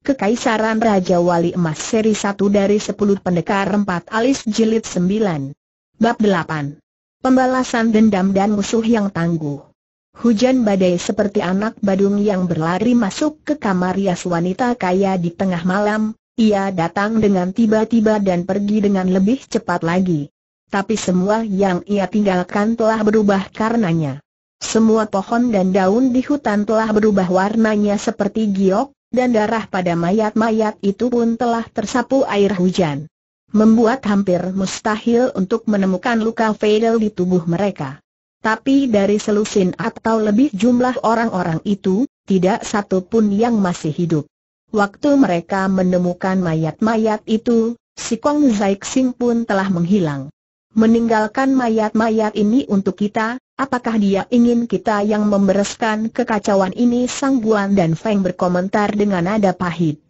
Kekaisaran Raja Wali Emas seri 1 dari 10 pendekar 4 alis jilid 9. Bab 8. Pembalasan dendam dan musuh yang tangguh. Hujan badai seperti anak badung yang berlari masuk ke kamar Yas wanita kaya di tengah malam, ia datang dengan tiba-tiba dan pergi dengan lebih cepat lagi. Tapi semua yang ia tinggalkan telah berubah karenanya. Semua pohon dan daun di hutan telah berubah warnanya seperti giok, dan darah pada mayat-mayat itu pun telah tersapu air hujan. Membuat hampir mustahil untuk menemukan luka fatal di tubuh mereka. Tapi dari selusin atau lebih jumlah orang-orang itu, tidak satu pun yang masih hidup. Waktu mereka menemukan mayat-mayat itu, si Kong Xing pun telah menghilang. Meninggalkan mayat-mayat ini untuk kita, Apakah dia ingin kita yang membereskan kekacauan ini? Sang Guan dan Feng berkomentar dengan nada pahit.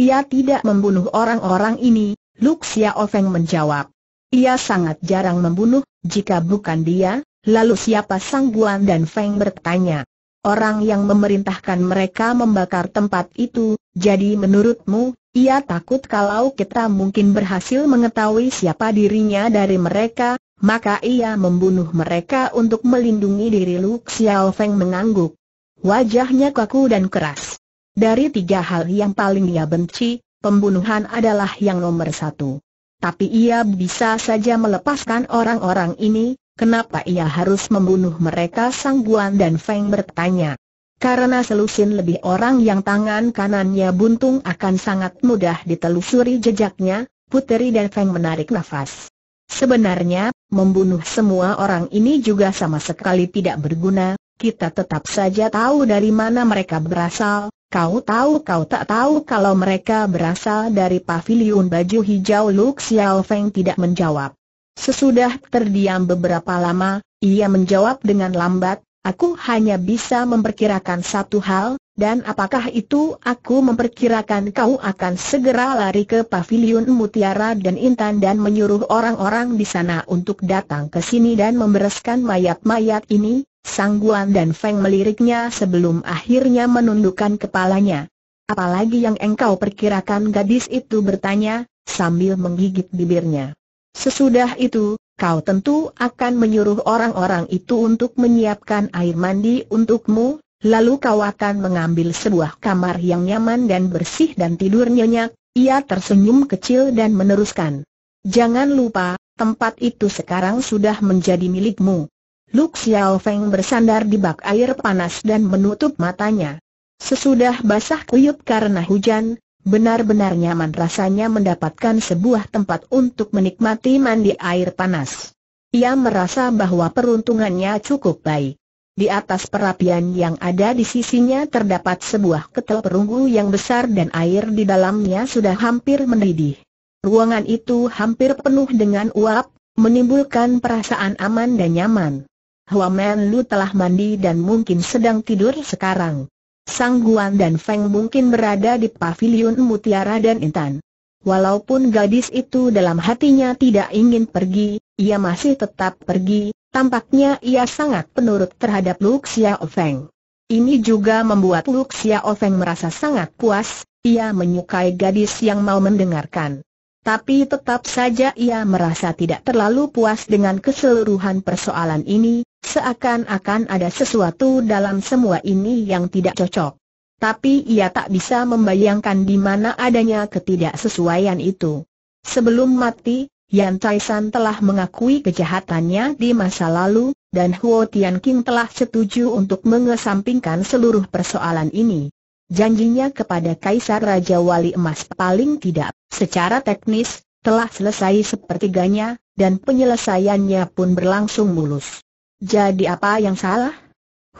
Ia tidak membunuh orang-orang ini, Luk Xiao Feng menjawab. Ia sangat jarang membunuh, jika bukan dia, lalu siapa Sang Guan dan Feng bertanya. Orang yang memerintahkan mereka membakar tempat itu, jadi menurutmu, ia takut kalau kita mungkin berhasil mengetahui siapa dirinya dari mereka, maka ia membunuh mereka untuk melindungi diri Lu Xiao Feng mengangguk. Wajahnya kaku dan keras. Dari tiga hal yang paling ia benci, pembunuhan adalah yang nomor satu. Tapi ia bisa saja melepaskan orang-orang ini, kenapa ia harus membunuh mereka Sang Guan dan Feng bertanya. Karena selusin lebih orang yang tangan kanannya buntung akan sangat mudah ditelusuri jejaknya, Puteri dan Feng menarik nafas. Sebenarnya, membunuh semua orang ini juga sama sekali tidak berguna, kita tetap saja tahu dari mana mereka berasal, kau tahu kau tak tahu kalau mereka berasal dari pavilion baju hijau Lu Xiao Feng tidak menjawab. Sesudah terdiam beberapa lama, ia menjawab dengan lambat, Aku hanya bisa memperkirakan satu hal, dan apakah itu aku memperkirakan kau akan segera lari ke pavilion Mutiara dan Intan dan menyuruh orang-orang di sana untuk datang ke sini dan membereskan mayat-mayat ini? Sangguan dan Feng meliriknya sebelum akhirnya menundukkan kepalanya. Apalagi yang engkau perkirakan gadis itu bertanya, sambil menggigit bibirnya. Sesudah itu, kau tentu akan menyuruh orang-orang itu untuk menyiapkan air mandi untukmu, lalu kau akan mengambil sebuah kamar yang nyaman dan bersih dan tidur nyenyak, ia tersenyum kecil dan meneruskan. Jangan lupa, tempat itu sekarang sudah menjadi milikmu. Luk Xiao Feng bersandar di bak air panas dan menutup matanya. Sesudah basah kuyup karena hujan, Benar-benar nyaman rasanya mendapatkan sebuah tempat untuk menikmati mandi air panas. Ia merasa bahwa peruntungannya cukup baik. Di atas perapian yang ada di sisinya terdapat sebuah ketel perunggu yang besar dan air di dalamnya sudah hampir mendidih. Ruangan itu hampir penuh dengan uap, menimbulkan perasaan aman dan nyaman. Hua Men Lu telah mandi dan mungkin sedang tidur sekarang. Sang Guan dan Feng mungkin berada di pavilion Mutiara dan Intan. Walaupun gadis itu dalam hatinya tidak ingin pergi, ia masih tetap pergi, tampaknya ia sangat penurut terhadap Luxia Ofeng. Ini juga membuat Luxia Ofeng merasa sangat puas, ia menyukai gadis yang mau mendengarkan. Tapi tetap saja ia merasa tidak terlalu puas dengan keseluruhan persoalan ini, Seakan-akan ada sesuatu dalam semua ini yang tidak cocok. Tapi ia tak bisa membayangkan di mana adanya ketidaksesuaian itu. Sebelum mati, Yan Taisan telah mengakui kejahatannya di masa lalu, dan Huo Tian King telah setuju untuk mengesampingkan seluruh persoalan ini. Janjinya kepada Kaisar Raja Wali Emas paling tidak, secara teknis, telah selesai sepertiganya, dan penyelesaiannya pun berlangsung mulus. Jadi apa yang salah?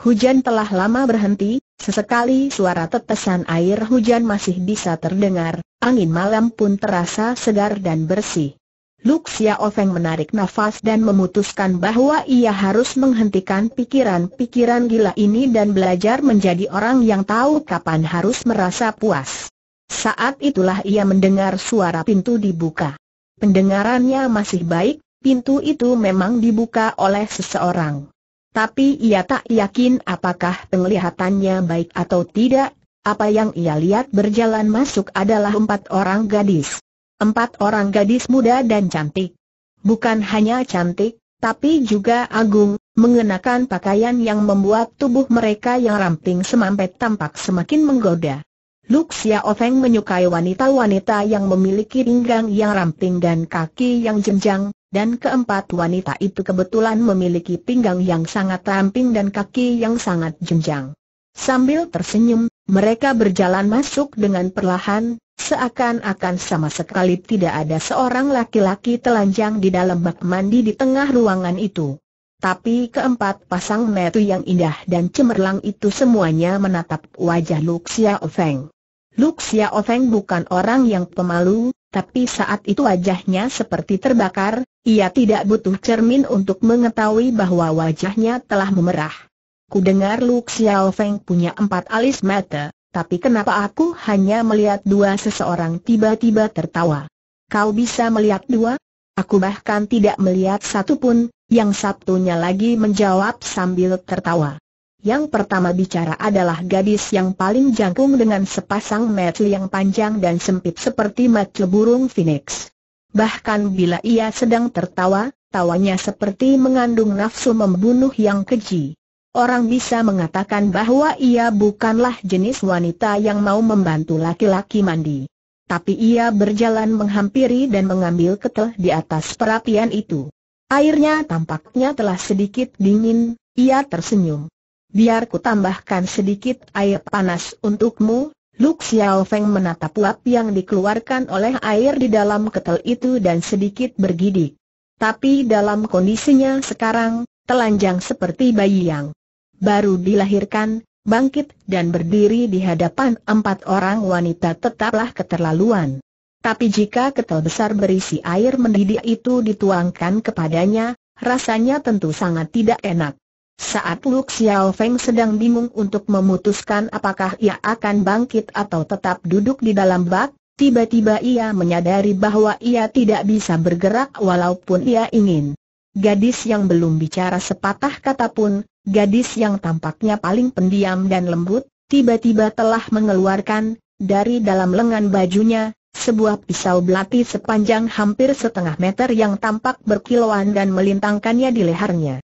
Hujan telah lama berhenti, sesekali suara tetesan air hujan masih bisa terdengar, angin malam pun terasa segar dan bersih. Luxia Ofeng menarik nafas dan memutuskan bahwa ia harus menghentikan pikiran-pikiran gila ini dan belajar menjadi orang yang tahu kapan harus merasa puas. Saat itulah ia mendengar suara pintu dibuka. Pendengarannya masih baik, pintu itu memang dibuka oleh seseorang. Tapi ia tak yakin apakah penglihatannya baik atau tidak, apa yang ia lihat berjalan masuk adalah empat orang gadis. Empat orang gadis muda dan cantik. Bukan hanya cantik, tapi juga agung, mengenakan pakaian yang membuat tubuh mereka yang ramping semampet tampak semakin menggoda. Luxia Ofeng menyukai wanita-wanita yang memiliki pinggang yang ramping dan kaki yang jenjang, dan keempat wanita itu kebetulan memiliki pinggang yang sangat ramping dan kaki yang sangat jenjang. Sambil tersenyum, mereka berjalan masuk dengan perlahan, seakan-akan sama sekali tidak ada seorang laki-laki telanjang di dalam bak mandi di tengah ruangan itu. Tapi keempat pasang metu yang indah dan cemerlang itu semuanya menatap wajah Luxia Ofeng. Luxia Ofeng bukan orang yang pemalu, tapi saat itu wajahnya seperti terbakar, ia tidak butuh cermin untuk mengetahui bahwa wajahnya telah memerah. Kudengar Lu Xiao Feng punya empat alis mata, tapi kenapa aku hanya melihat dua seseorang tiba-tiba tertawa? Kau bisa melihat dua? Aku bahkan tidak melihat satu pun, yang satunya lagi menjawab sambil tertawa. Yang pertama bicara adalah gadis yang paling jangkung dengan sepasang mata yang panjang dan sempit seperti mata burung phoenix bahkan bila ia sedang tertawa, tawanya seperti mengandung nafsu membunuh yang keji. Orang bisa mengatakan bahwa ia bukanlah jenis wanita yang mau membantu laki-laki mandi. Tapi ia berjalan menghampiri dan mengambil ketel di atas perapian itu. Airnya tampaknya telah sedikit dingin, ia tersenyum. Biar ku tambahkan sedikit air panas untukmu, Luk Xiao Feng menatap uap yang dikeluarkan oleh air di dalam ketel itu dan sedikit bergidik. Tapi dalam kondisinya sekarang, telanjang seperti bayi yang baru dilahirkan, bangkit dan berdiri di hadapan empat orang wanita tetaplah keterlaluan. Tapi jika ketel besar berisi air mendidih itu dituangkan kepadanya, rasanya tentu sangat tidak enak. Saat Lu Xiao Feng sedang bingung untuk memutuskan apakah ia akan bangkit atau tetap duduk di dalam bak, tiba-tiba ia menyadari bahwa ia tidak bisa bergerak walaupun ia ingin. Gadis yang belum bicara sepatah kata pun, gadis yang tampaknya paling pendiam dan lembut, tiba-tiba telah mengeluarkan, dari dalam lengan bajunya, sebuah pisau belati sepanjang hampir setengah meter yang tampak berkilauan dan melintangkannya di lehernya.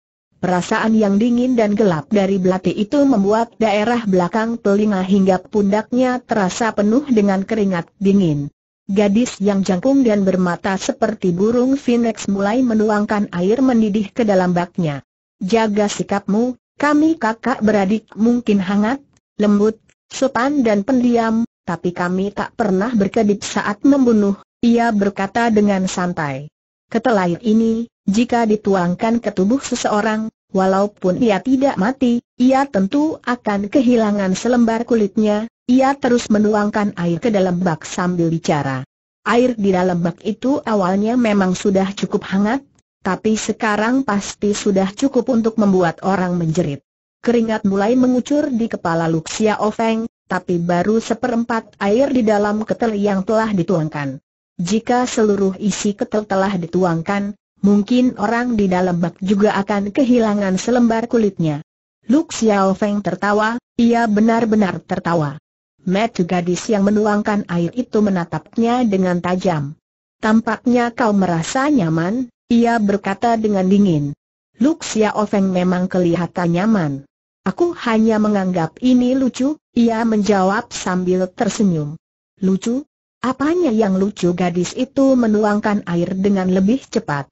Perasaan yang dingin dan gelap dari belati itu membuat daerah belakang telinga hingga pundaknya terasa penuh dengan keringat dingin. Gadis yang jangkung dan bermata seperti burung phoenix mulai menuangkan air mendidih ke dalam baknya. Jaga sikapmu, kami kakak beradik mungkin hangat, lembut, sopan dan pendiam, tapi kami tak pernah berkedip saat membunuh, ia berkata dengan santai. Ketelai ini, jika dituangkan ke tubuh seseorang, Walaupun ia tidak mati, ia tentu akan kehilangan selembar kulitnya, ia terus menuangkan air ke dalam bak sambil bicara. Air di dalam bak itu awalnya memang sudah cukup hangat, tapi sekarang pasti sudah cukup untuk membuat orang menjerit. Keringat mulai mengucur di kepala Luxia Ofeng, tapi baru seperempat air di dalam ketel yang telah dituangkan. Jika seluruh isi ketel telah dituangkan, mungkin orang di dalam bak juga akan kehilangan selembar kulitnya. Lu Xiao Feng tertawa, ia benar-benar tertawa. Metu gadis yang menuangkan air itu menatapnya dengan tajam. Tampaknya kau merasa nyaman, ia berkata dengan dingin. Lu Xiao Feng memang kelihatan nyaman. Aku hanya menganggap ini lucu, ia menjawab sambil tersenyum. Lucu? Apanya yang lucu gadis itu menuangkan air dengan lebih cepat.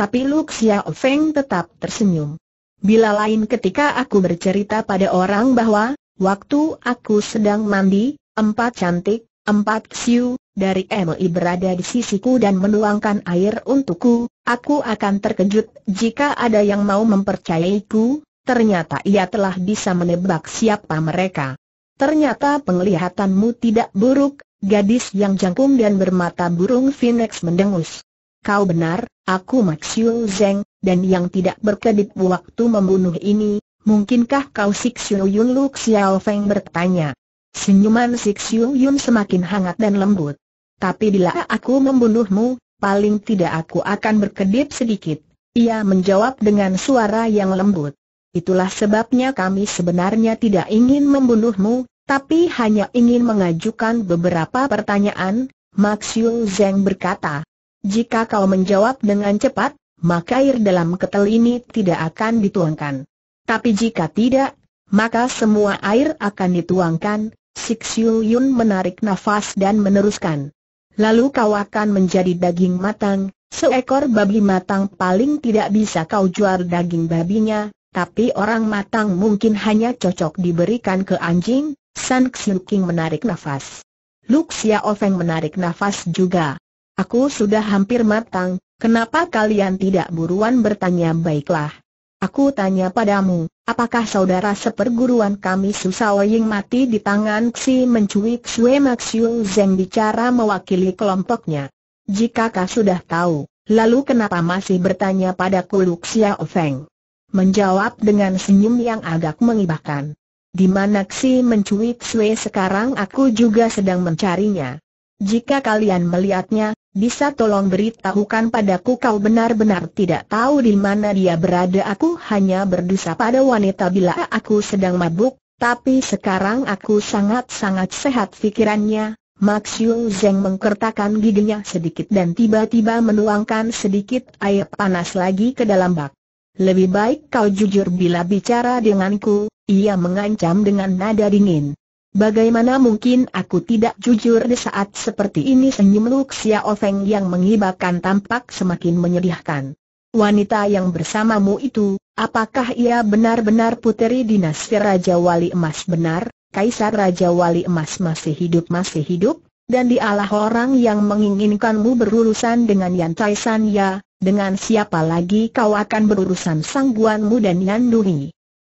Tapi Lu Xiao Feng tetap tersenyum. Bila lain ketika aku bercerita pada orang bahwa, waktu aku sedang mandi, empat cantik, empat siu, dari MI berada di sisiku dan menuangkan air untukku, aku akan terkejut jika ada yang mau mempercayaiku, ternyata ia telah bisa menebak siapa mereka. Ternyata penglihatanmu tidak buruk, gadis yang jangkung dan bermata burung Phoenix mendengus kau benar, aku Maxiu Zeng, dan yang tidak berkedip waktu membunuh ini, mungkinkah kau Sixiu Yun Lu Xiao Feng bertanya. Senyuman Sixiu Yun semakin hangat dan lembut. Tapi bila aku membunuhmu, paling tidak aku akan berkedip sedikit. Ia menjawab dengan suara yang lembut. Itulah sebabnya kami sebenarnya tidak ingin membunuhmu, tapi hanya ingin mengajukan beberapa pertanyaan, Maxiu Zeng berkata. Jika kau menjawab dengan cepat, maka air dalam ketel ini tidak akan dituangkan. Tapi jika tidak, maka semua air akan dituangkan, Sik Yun menarik nafas dan meneruskan. Lalu kau akan menjadi daging matang, seekor babi matang paling tidak bisa kau jual daging babinya, tapi orang matang mungkin hanya cocok diberikan ke anjing, San Xiu King menarik nafas. Luxia Ofeng menarik nafas juga. Aku sudah hampir matang, kenapa kalian tidak buruan bertanya baiklah? Aku tanya padamu, apakah saudara seperguruan kami Susawa yang mati di tangan Xi Mencui Xue Maxiu Zeng bicara mewakili kelompoknya? Jika kau sudah tahu, lalu kenapa masih bertanya padaku Xiao Feng Menjawab dengan senyum yang agak mengibahkan. Di mana Xi Mencui Xue sekarang aku juga sedang mencarinya. Jika kalian melihatnya, bisa tolong beritahukan padaku kau benar-benar tidak tahu di mana dia berada Aku hanya berdosa pada wanita bila aku sedang mabuk, tapi sekarang aku sangat-sangat sehat fikirannya Max Yu Zeng mengkertakan giginya sedikit dan tiba-tiba menuangkan sedikit air panas lagi ke dalam bak Lebih baik kau jujur bila bicara denganku, ia mengancam dengan nada dingin Bagaimana mungkin aku tidak jujur di saat seperti ini senyum Luk Xiao Ofeng yang mengibarkan tampak semakin menyedihkan. Wanita yang bersamamu itu, apakah ia benar-benar puteri dinasti Raja Wali Emas benar? Kaisar Raja Wali Emas masih hidup masih hidup, dan dialah orang yang menginginkanmu berurusan dengan Yan Chai San Ya, dengan siapa lagi kau akan berurusan sangguanmu dan Yan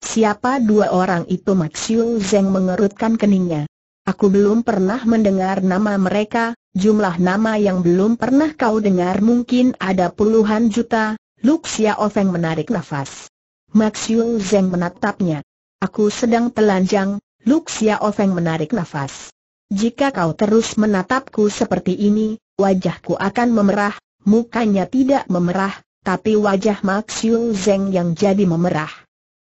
Siapa dua orang itu Maxiu Zeng mengerutkan keningnya. Aku belum pernah mendengar nama mereka, jumlah nama yang belum pernah kau dengar mungkin ada puluhan juta, Luk Xiao Feng menarik nafas. Maxiu Zeng menatapnya. Aku sedang telanjang, Luk Xiao Feng menarik nafas. Jika kau terus menatapku seperti ini, wajahku akan memerah, mukanya tidak memerah, tapi wajah Maxiu Zeng yang jadi memerah.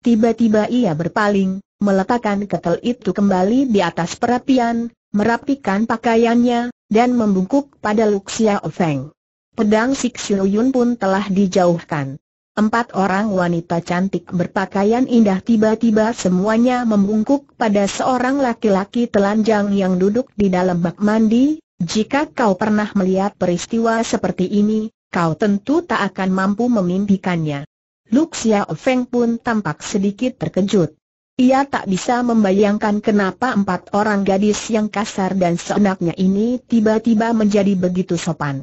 Tiba-tiba ia berpaling, meletakkan ketel itu kembali di atas perapian, merapikan pakaiannya, dan membungkuk pada Luxia Ofeng. Pedang Yun pun telah dijauhkan. Empat orang wanita cantik berpakaian indah tiba-tiba semuanya membungkuk pada seorang laki-laki telanjang yang duduk di dalam bak mandi, jika kau pernah melihat peristiwa seperti ini, kau tentu tak akan mampu memimpikannya. Luxia Feng pun tampak sedikit terkejut. Ia tak bisa membayangkan kenapa empat orang gadis yang kasar dan seenaknya ini tiba-tiba menjadi begitu sopan.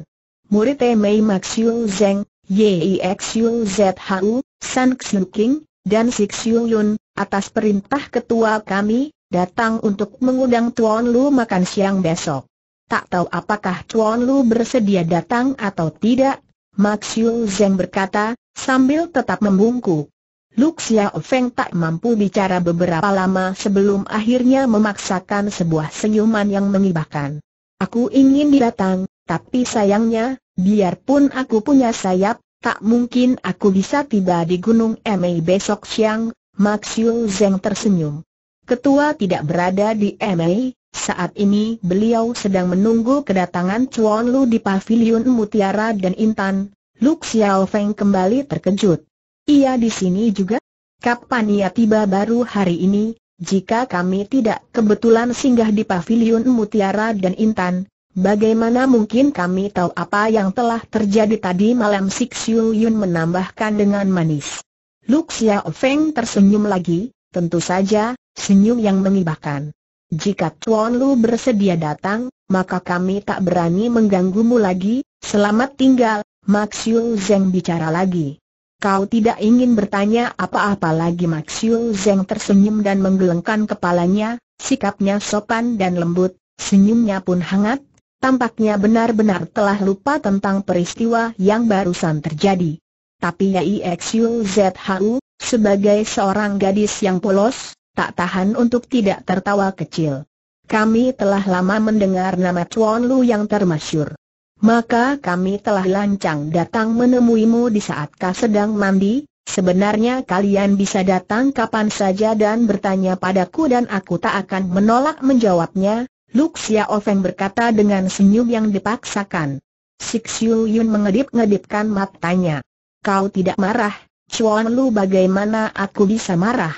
Murid Mei Maxiu Zeng, Yixiu Zhu, San Xiu King, dan Sik Xiu Yun, atas perintah ketua kami, datang untuk mengundang Tuan Lu makan siang besok. Tak tahu apakah Tuan Lu bersedia datang atau tidak, Maxiu Zeng berkata, sambil tetap membungkuk. Luxia Feng tak mampu bicara beberapa lama sebelum akhirnya memaksakan sebuah senyuman yang mengibahkan. Aku ingin datang, tapi sayangnya, biarpun aku punya sayap, tak mungkin aku bisa tiba di Gunung Emei besok siang, Maxiu Zeng tersenyum. Ketua tidak berada di Emei, saat ini beliau sedang menunggu kedatangan Chuan Lu di Pavilion Mutiara dan Intan. Luk Xiao Feng kembali terkejut. Ia di sini juga? Kapan ia tiba baru hari ini? Jika kami tidak kebetulan singgah di Pavilion Mutiara dan Intan, bagaimana mungkin kami tahu apa yang telah terjadi tadi malam Sik Xiu Yun menambahkan dengan manis. Luk Xiao Feng tersenyum lagi, tentu saja, senyum yang mengibahkan. Jika Tuan Lu bersedia datang, maka kami tak berani mengganggumu lagi, selamat tinggal, Maxiu Zeng bicara lagi. Kau tidak ingin bertanya apa-apa lagi Maxiu Zeng tersenyum dan menggelengkan kepalanya, sikapnya sopan dan lembut, senyumnya pun hangat, tampaknya benar-benar telah lupa tentang peristiwa yang barusan terjadi. Tapi Yai Xiu Zhu, sebagai seorang gadis yang polos, tak tahan untuk tidak tertawa kecil. Kami telah lama mendengar nama Chuan Lu yang termasyur. Maka kami telah lancang datang menemuimu di saat kau sedang mandi, Sebenarnya kalian bisa datang kapan saja dan bertanya padaku dan aku tak akan menolak menjawabnya, Luxia Ofeng berkata dengan senyum yang dipaksakan. Sixiu Yun mengedip-ngedipkan matanya. Kau tidak marah, Chuan Lu bagaimana aku bisa marah?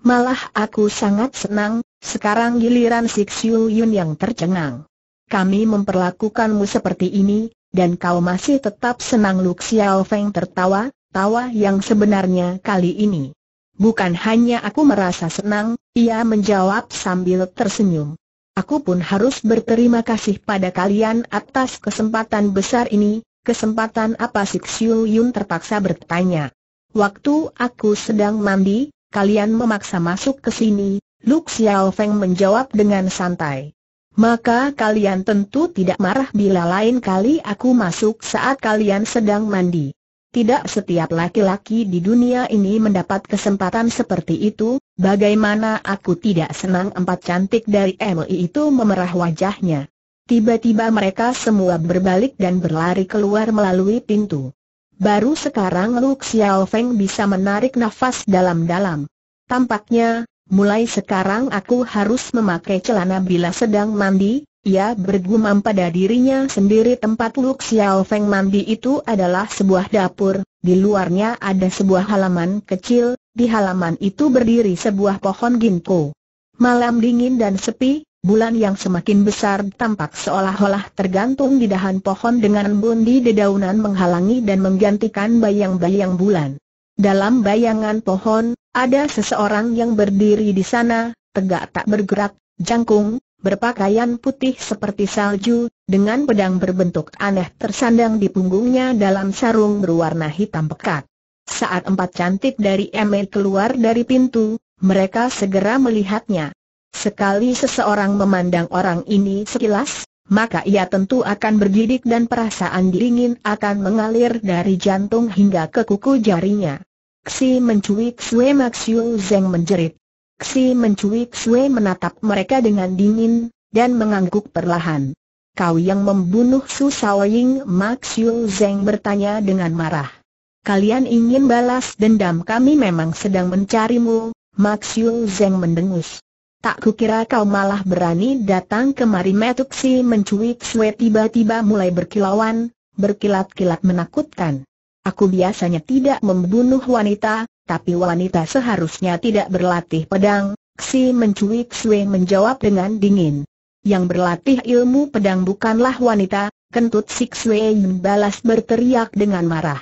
Malah aku sangat senang, sekarang giliran si Xiu Yun yang tercengang. Kami memperlakukanmu seperti ini, dan kau masih tetap senang Lu Xiao Feng tertawa, tawa yang sebenarnya kali ini. Bukan hanya aku merasa senang, ia menjawab sambil tersenyum. Aku pun harus berterima kasih pada kalian atas kesempatan besar ini, kesempatan apa Sik Xiu Yun terpaksa bertanya. Waktu aku sedang mandi, kalian memaksa masuk ke sini, Lu Xiao Feng menjawab dengan santai. Maka kalian tentu tidak marah bila lain kali aku masuk saat kalian sedang mandi. Tidak setiap laki-laki di dunia ini mendapat kesempatan seperti itu, bagaimana aku tidak senang empat cantik dari MI itu memerah wajahnya. Tiba-tiba mereka semua berbalik dan berlari keluar melalui pintu. Baru sekarang Lu Xiao Feng bisa menarik nafas dalam-dalam. Tampaknya, mulai sekarang aku harus memakai celana bila sedang mandi, ia bergumam pada dirinya sendiri tempat Lu Xiao Feng mandi itu adalah sebuah dapur, di luarnya ada sebuah halaman kecil, di halaman itu berdiri sebuah pohon ginkgo. Malam dingin dan sepi, bulan yang semakin besar tampak seolah-olah tergantung di dahan pohon dengan bundi dedaunan menghalangi dan menggantikan bayang-bayang bulan. Dalam bayangan pohon, ada seseorang yang berdiri di sana, tegak tak bergerak, jangkung, berpakaian putih seperti salju, dengan pedang berbentuk aneh tersandang di punggungnya dalam sarung berwarna hitam pekat. Saat empat cantik dari Emil keluar dari pintu, mereka segera melihatnya. Sekali seseorang memandang orang ini sekilas, maka ia tentu akan bergidik dan perasaan dingin akan mengalir dari jantung hingga ke kuku jarinya. Xi mencuit Sue Maxiu Zeng menjerit. Xi mencuit Sue menatap mereka dengan dingin, dan mengangguk perlahan. Kau yang membunuh Su Saoying Maxiu Zeng bertanya dengan marah. Kalian ingin balas dendam kami memang sedang mencarimu, Maxiu Zeng mendengus. Tak kukira kau malah berani datang kemari Metuksi mencuit Sue tiba-tiba mulai berkilauan, berkilat-kilat menakutkan. Aku biasanya tidak membunuh wanita, tapi wanita seharusnya tidak berlatih pedang, si mencuit Sue menjawab dengan dingin. Yang berlatih ilmu pedang bukanlah wanita, kentut Sik Sue balas berteriak dengan marah.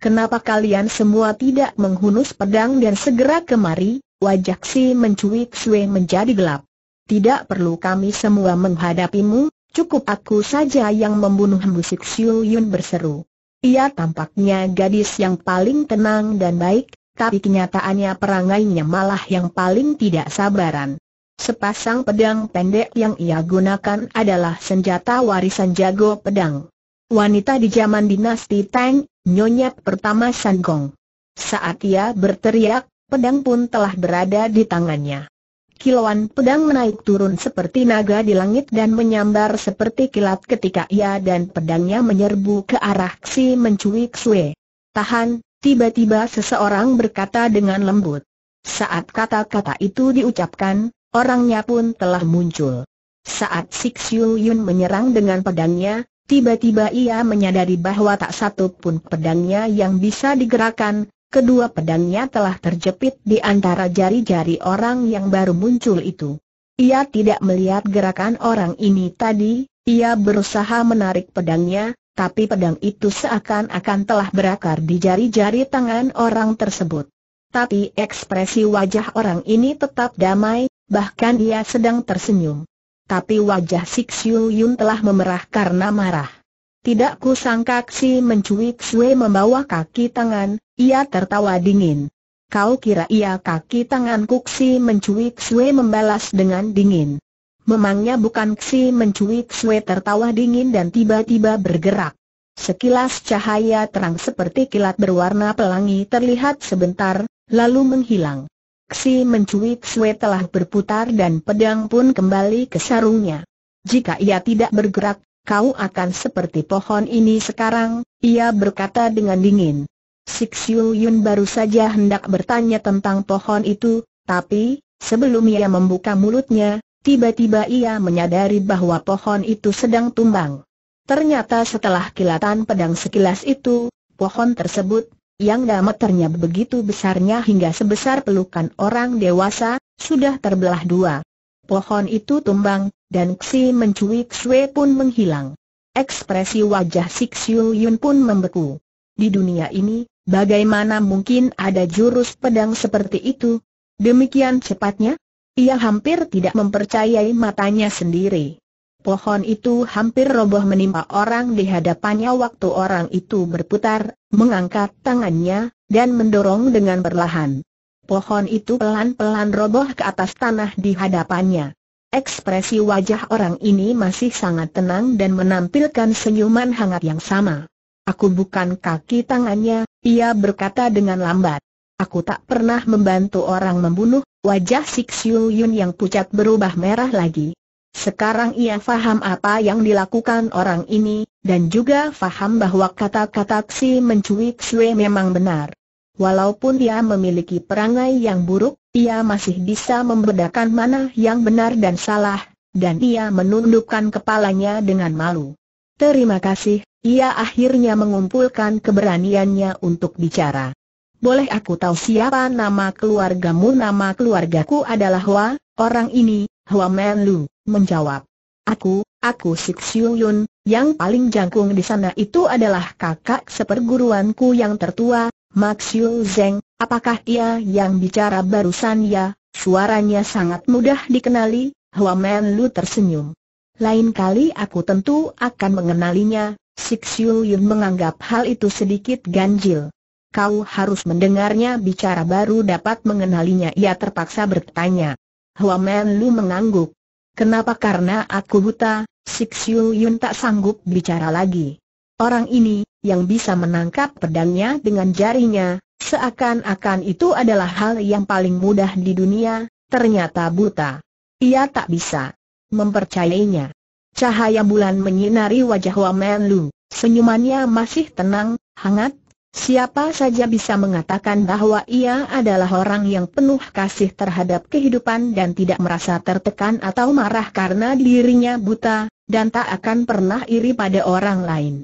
Kenapa kalian semua tidak menghunus pedang dan segera kemari, Wajah si mencuik Sue menjadi gelap. Tidak perlu kami semua menghadapimu, cukup aku saja yang membunuhmu. musik Siu Yun berseru. Ia tampaknya gadis yang paling tenang dan baik, tapi kenyataannya perangainya malah yang paling tidak sabaran. Sepasang pedang pendek yang ia gunakan adalah senjata warisan jago pedang. Wanita di zaman dinasti Tang, nyonya pertama Sanggong. Saat ia berteriak, pedang pun telah berada di tangannya. Kilauan pedang menaik turun seperti naga di langit dan menyambar seperti kilat ketika ia dan pedangnya menyerbu ke arah Si mencuik Sue. Tahan, tiba-tiba seseorang berkata dengan lembut. Saat kata-kata itu diucapkan, orangnya pun telah muncul. Saat Six Yu Yun menyerang dengan pedangnya, tiba-tiba ia menyadari bahwa tak satu pun pedangnya yang bisa digerakkan, kedua pedangnya telah terjepit di antara jari-jari orang yang baru muncul itu. Ia tidak melihat gerakan orang ini tadi, ia berusaha menarik pedangnya, tapi pedang itu seakan-akan telah berakar di jari-jari tangan orang tersebut. Tapi ekspresi wajah orang ini tetap damai, bahkan ia sedang tersenyum. Tapi wajah Sik Yun telah memerah karena marah. Tidak kusangka si mencuik Sue membawa kaki tangan, ia tertawa dingin. Kau kira ia kaki tangan Kuksi mencuik Sue membalas dengan dingin. Memangnya bukan Ksi mencuik Sue tertawa dingin dan tiba-tiba bergerak. Sekilas cahaya terang seperti kilat berwarna pelangi terlihat sebentar, lalu menghilang. Ksi mencuik Sue telah berputar dan pedang pun kembali ke sarungnya. Jika ia tidak bergerak, kau akan seperti pohon ini sekarang, ia berkata dengan dingin. Sixiu Yun baru saja hendak bertanya tentang pohon itu, tapi, sebelum ia membuka mulutnya, tiba-tiba ia menyadari bahwa pohon itu sedang tumbang. Ternyata setelah kilatan pedang sekilas itu, pohon tersebut, yang ternyata begitu besarnya hingga sebesar pelukan orang dewasa, sudah terbelah dua pohon itu tumbang, dan Xi Mencui Xue pun menghilang. Ekspresi wajah Sik Yun pun membeku. Di dunia ini, bagaimana mungkin ada jurus pedang seperti itu? Demikian cepatnya? Ia hampir tidak mempercayai matanya sendiri. Pohon itu hampir roboh menimpa orang di hadapannya waktu orang itu berputar, mengangkat tangannya, dan mendorong dengan perlahan pohon itu pelan-pelan roboh ke atas tanah di hadapannya. Ekspresi wajah orang ini masih sangat tenang dan menampilkan senyuman hangat yang sama. Aku bukan kaki tangannya, ia berkata dengan lambat. Aku tak pernah membantu orang membunuh, wajah Sik Yun yang pucat berubah merah lagi. Sekarang ia faham apa yang dilakukan orang ini, dan juga faham bahwa kata-kata Xi mencuik Xue memang benar. Walaupun ia memiliki perangai yang buruk, ia masih bisa membedakan mana yang benar dan salah, dan ia menundukkan kepalanya dengan malu. Terima kasih, ia akhirnya mengumpulkan keberaniannya untuk bicara. Boleh aku tahu siapa nama keluargamu? Nama keluargaku adalah Hua, orang ini, Hua Men menjawab. Aku, aku Sik Siu Yun, yang paling jangkung di sana itu adalah kakak seperguruanku yang tertua, Maxiu Zeng, apakah ia yang bicara barusan ya? Suaranya sangat mudah dikenali, Men Lu tersenyum. Lain kali aku tentu akan mengenalinya, Sixiu Yun menganggap hal itu sedikit ganjil. Kau harus mendengarnya bicara baru dapat mengenalinya ia terpaksa bertanya. Men Lu mengangguk. Kenapa karena aku buta, Sixiu Yun tak sanggup bicara lagi. Orang ini, yang bisa menangkap pedangnya dengan jarinya, seakan-akan itu adalah hal yang paling mudah di dunia, ternyata buta. Ia tak bisa mempercayainya. Cahaya bulan menyinari wajah Wamen Lu, senyumannya masih tenang, hangat, Siapa saja bisa mengatakan bahwa ia adalah orang yang penuh kasih terhadap kehidupan dan tidak merasa tertekan atau marah karena dirinya buta, dan tak akan pernah iri pada orang lain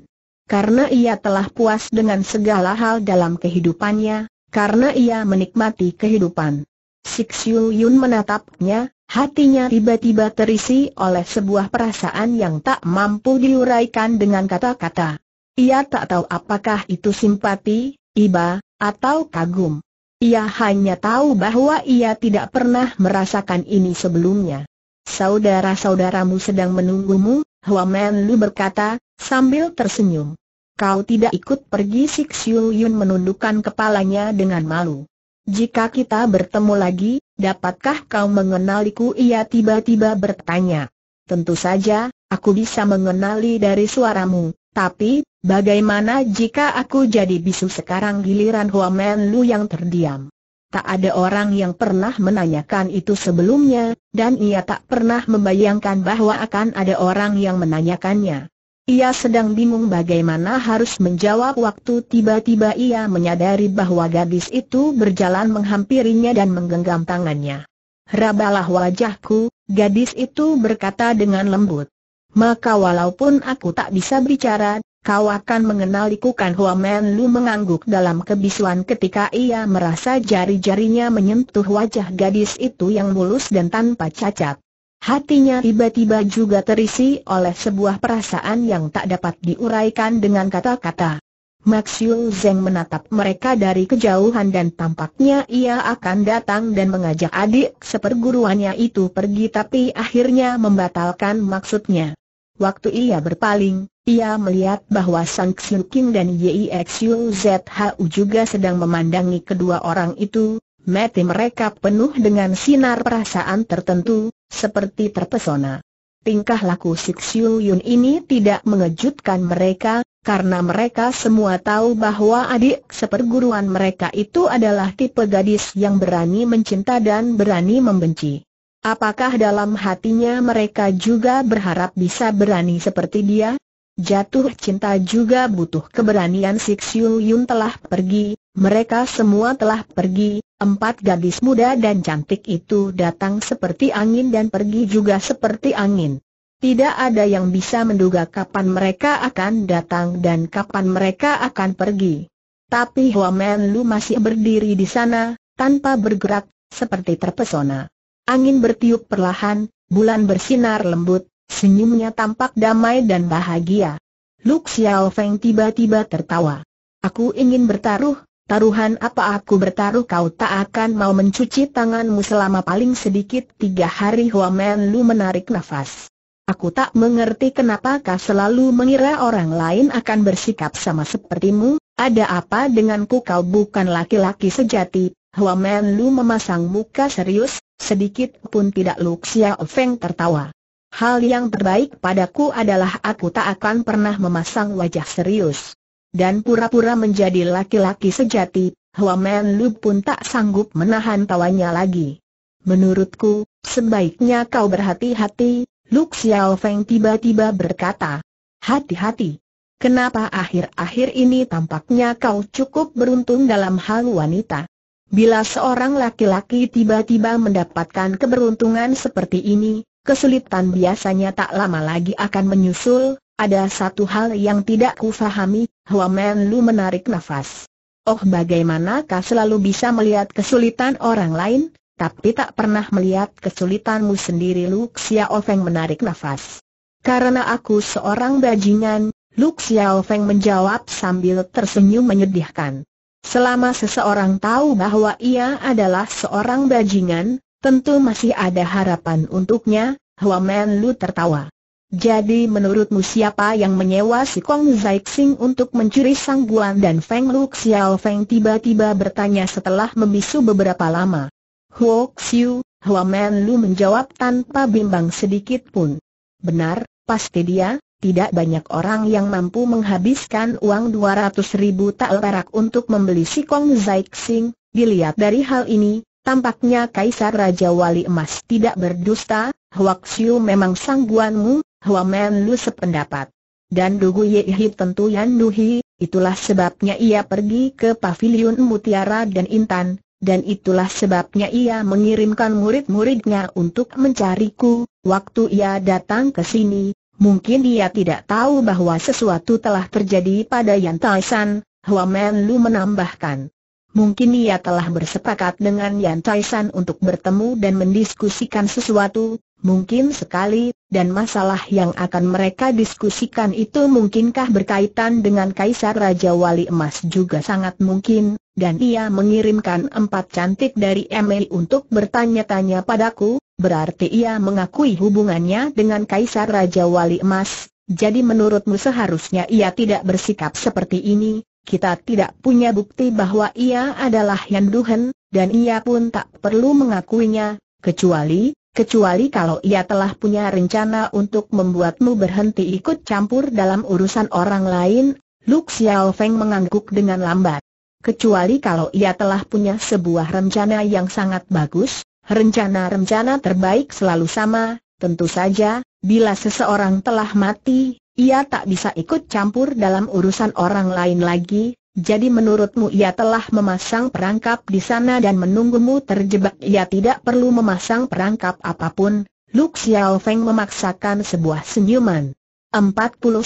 karena ia telah puas dengan segala hal dalam kehidupannya, karena ia menikmati kehidupan. Sixiu Yun menatapnya, hatinya tiba-tiba terisi oleh sebuah perasaan yang tak mampu diuraikan dengan kata-kata. Ia tak tahu apakah itu simpati, iba, atau kagum. Ia hanya tahu bahwa ia tidak pernah merasakan ini sebelumnya. Saudara-saudaramu sedang menunggumu, Hua Men Lu berkata, sambil tersenyum. Kau tidak ikut pergi Sik Siu Yun menundukkan kepalanya dengan malu. Jika kita bertemu lagi, dapatkah kau mengenaliku ia tiba-tiba bertanya. Tentu saja, aku bisa mengenali dari suaramu, tapi, bagaimana jika aku jadi bisu sekarang giliran Men Lu yang terdiam? Tak ada orang yang pernah menanyakan itu sebelumnya, dan ia tak pernah membayangkan bahwa akan ada orang yang menanyakannya. Ia sedang bingung bagaimana harus menjawab waktu tiba-tiba ia menyadari bahwa gadis itu berjalan menghampirinya dan menggenggam tangannya. Rabalah wajahku, gadis itu berkata dengan lembut. Maka walaupun aku tak bisa bicara, kau akan mengenaliku kan Men Lu mengangguk dalam kebisuan ketika ia merasa jari-jarinya menyentuh wajah gadis itu yang mulus dan tanpa cacat. Hatinya tiba-tiba juga terisi oleh sebuah perasaan yang tak dapat diuraikan dengan kata-kata. Maxiu Zeng menatap mereka dari kejauhan dan tampaknya ia akan datang dan mengajak adik seperguruannya itu pergi tapi akhirnya membatalkan maksudnya. Waktu ia berpaling, ia melihat bahwa Sang Xiu King dan Yixiu ZHU juga sedang memandangi kedua orang itu, mati mereka penuh dengan sinar perasaan tertentu, seperti terpesona. Tingkah laku Sik Yun ini tidak mengejutkan mereka, karena mereka semua tahu bahwa adik seperguruan mereka itu adalah tipe gadis yang berani mencinta dan berani membenci. Apakah dalam hatinya mereka juga berharap bisa berani seperti dia? Jatuh cinta juga butuh keberanian Sik Yun telah pergi, mereka semua telah pergi, Empat gadis muda dan cantik itu datang seperti angin dan pergi juga seperti angin. Tidak ada yang bisa menduga kapan mereka akan datang dan kapan mereka akan pergi. Tapi Men Lu masih berdiri di sana, tanpa bergerak, seperti terpesona. Angin bertiup perlahan, bulan bersinar lembut, senyumnya tampak damai dan bahagia. Lu Xiao Feng tiba-tiba tertawa. Aku ingin bertaruh, Taruhan apa aku bertaruh kau tak akan mau mencuci tanganmu selama paling sedikit tiga hari Men Lu menarik nafas. Aku tak mengerti kenapa kau selalu mengira orang lain akan bersikap sama sepertimu, ada apa denganku kau bukan laki-laki sejati. Men Lu memasang muka serius, sedikit pun tidak Luk Feng tertawa. Hal yang terbaik padaku adalah aku tak akan pernah memasang wajah serius dan pura-pura menjadi laki-laki sejati, Men Lu pun tak sanggup menahan tawanya lagi. Menurutku, sebaiknya kau berhati-hati, Luk Xiao Feng tiba-tiba berkata. Hati-hati. Kenapa akhir-akhir ini tampaknya kau cukup beruntung dalam hal wanita? Bila seorang laki-laki tiba-tiba mendapatkan keberuntungan seperti ini, kesulitan biasanya tak lama lagi akan menyusul, ada satu hal yang tidak kufahami, Men Lu menarik nafas. Oh bagaimanakah selalu bisa melihat kesulitan orang lain, tapi tak pernah melihat kesulitanmu sendiri Lu Xiaofeng menarik nafas. Karena aku seorang bajingan, Lu Xiaofeng menjawab sambil tersenyum menyedihkan. Selama seseorang tahu bahwa ia adalah seorang bajingan, tentu masih ada harapan untuknya, Hua Men Lu tertawa. Jadi menurutmu siapa yang menyewa si Kong Zaixing untuk mencuri Sang Guan dan Feng Luk Xiao Feng tiba-tiba bertanya setelah membisu beberapa lama. Huo Xiu, Hua Men Lu menjawab tanpa bimbang sedikit pun. Benar, pasti dia, tidak banyak orang yang mampu menghabiskan uang 200 ribu tal perak untuk membeli si Kong Zaixing, dilihat dari hal ini, Tampaknya Kaisar Raja Wali Emas tidak berdusta, Huaxiu Siu memang Sangguanmu. Hua Men Lu sependapat. Dan Dugu Yehi tentu Yan Duhi, itulah sebabnya ia pergi ke Pavilion Mutiara dan Intan, dan itulah sebabnya ia mengirimkan murid-muridnya untuk mencariku. Waktu ia datang ke sini, mungkin ia tidak tahu bahwa sesuatu telah terjadi pada Yan Taisan, Men Lu menambahkan. Mungkin ia telah bersepakat dengan Yan Taisan untuk bertemu dan mendiskusikan sesuatu, Mungkin sekali, dan masalah yang akan mereka diskusikan itu mungkinkah berkaitan dengan Kaisar Raja Wali Emas juga sangat mungkin, dan ia mengirimkan empat cantik dari Emily untuk bertanya-tanya padaku, berarti ia mengakui hubungannya dengan Kaisar Raja Wali Emas, jadi menurutmu seharusnya ia tidak bersikap seperti ini, kita tidak punya bukti bahwa ia adalah Yanduhen, dan ia pun tak perlu mengakuinya, kecuali Kecuali kalau ia telah punya rencana untuk membuatmu berhenti ikut campur dalam urusan orang lain, Lu Xiao Feng mengangguk dengan lambat. Kecuali kalau ia telah punya sebuah rencana yang sangat bagus, rencana-rencana terbaik selalu sama, tentu saja, bila seseorang telah mati, ia tak bisa ikut campur dalam urusan orang lain lagi, jadi menurutmu ia telah memasang perangkap di sana dan menunggumu terjebak ia tidak perlu memasang perangkap apapun, Lu Xiao Feng memaksakan sebuah senyuman. 49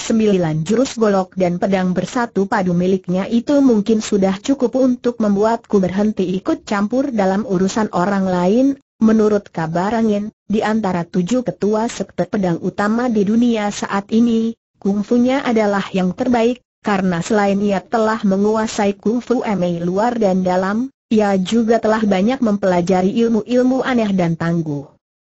jurus golok dan pedang bersatu padu miliknya itu mungkin sudah cukup untuk membuatku berhenti ikut campur dalam urusan orang lain, menurut kabar angin, di antara tujuh ketua sekte pedang utama di dunia saat ini, kungfunya adalah yang terbaik, karena selain ia telah menguasai kungfu ME luar dan dalam, ia juga telah banyak mempelajari ilmu-ilmu aneh dan tangguh.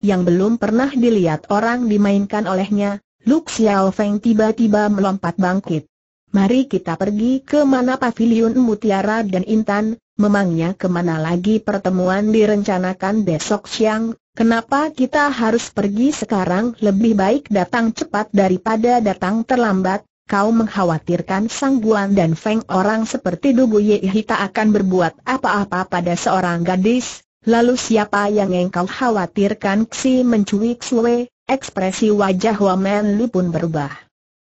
Yang belum pernah dilihat orang dimainkan olehnya, Lu Xiao Feng tiba-tiba melompat bangkit. Mari kita pergi ke mana pavilion Mutiara dan Intan, memangnya kemana lagi pertemuan direncanakan besok siang, kenapa kita harus pergi sekarang lebih baik datang cepat daripada datang terlambat, kau mengkhawatirkan Sang Guan dan Feng orang seperti Dugu Ye Hita akan berbuat apa-apa pada seorang gadis, lalu siapa yang engkau khawatirkan Xi mencuik Sue, ekspresi wajah Wamen Li pun berubah.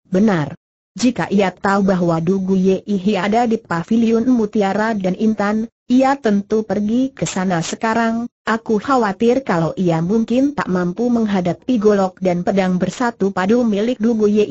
Benar. Jika ia tahu bahwa Dugu Ye ada di pavilion Mutiara dan Intan, ia tentu pergi ke sana sekarang, aku khawatir kalau ia mungkin tak mampu menghadapi golok dan pedang bersatu padu milik Dugu Ye